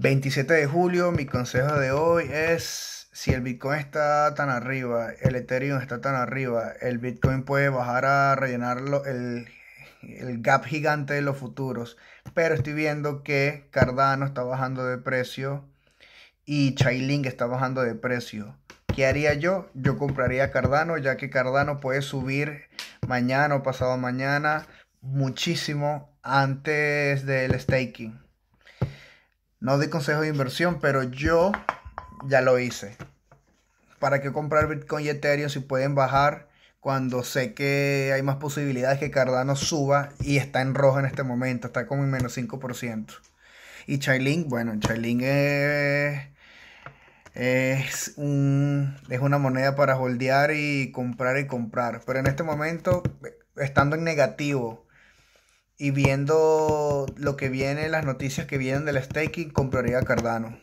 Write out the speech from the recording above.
27 de julio, mi consejo de hoy es, si el Bitcoin está tan arriba, el Ethereum está tan arriba, el Bitcoin puede bajar a rellenar el, gap gigante de los futuros, pero estoy viendo que Cardano está bajando de precio y Chainlink está bajando de precio. ¿Qué haría yo? Yo compraría Cardano, ya que Cardano puede subir mañana o pasado mañana muchísimo antes del staking. No doy consejos de inversión, pero yo ya lo hice. ¿Para qué comprar Bitcoin y Ethereum si pueden bajar cuando sé que hay más posibilidades que Cardano suba y está en rojo en este momento? Está como en menos 5%. Y Chainlink, bueno, Chainlink es, es, es una moneda para holdear y comprar y comprar. Pero en este momento, estando en negativo, y viendo lo que viene, las noticias que vienen del staking, compraría Cardano.